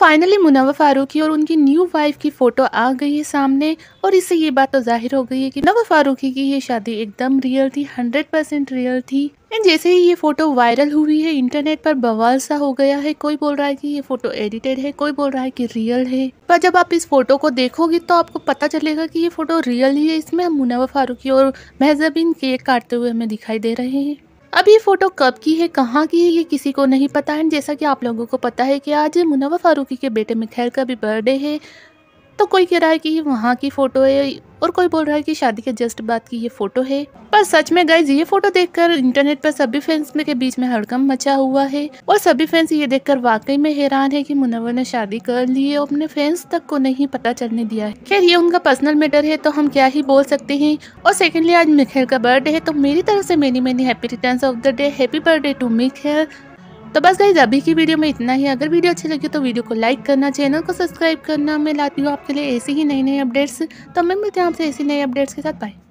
finally मुनावा Faruqui और उनकी new wife की फ़ोटो आ गई है सामने और इससे ये बात तो जाहिर हो गई है कि मुनव्वर फारूकी की ये शादी एकदम रियल थी हंड्रेड परसेंट रियल थी एंड जैसे ही ये फ़ोटो वायरल हुई है इंटरनेट पर बवाल सा हो गया है कोई बोल रहा है कि ये फ़ोटो एडिटेड है कोई बोल रहा है कि रियल है पर जब आप इस फ़ोटो को देखोगे तो आपको पता चलेगा कि ये फ़ोटो रियल ही है इसमें मुनावा फारूकी और महजबीन केक काटते हुए हमें दिखाई दे रहे हैं अब ये फ़ोटो कब की है कहाँ की है ये किसी को नहीं पता है जैसा कि आप लोगों को पता है कि आज मुनवर फारूकी के बेटे मिखैल का भी बर्थडे है तो कोई कह रहा है कि वहाँ की फ़ोटो है और कोई बोल रहा है कि शादी के जस्ट बाद की ये फोटो है पर सच में गाइज ये फोटो देखकर इंटरनेट पर सभी फैंस में के बीच में हड़कम मचा हुआ है और सभी फैंस ये देखकर वाकई में हैरान है कि मुनवर ने शादी कर ली है और अपने फैंस तक को नहीं पता चलने दिया है खैर ये उनका पर्सनल मैटर है तो हम क्या ही बोल सकते हैं और सेकेंडली आज मिखेल का बर्थडे है तो मेरी तरफ से many many happy return of the day happy birthday to Mikhail तो बस गाइज अभी की वीडियो में इतना ही अगर वीडियो अच्छी लगी तो वीडियो को लाइक करना चैनल को सब्सक्राइब करना मैं लाती हूँ आपके लिए ऐसी ही नई नई अपडेट्स तो मैं मिलती हूँ आपसे ऐसी नई अपडेट्स के साथ बाई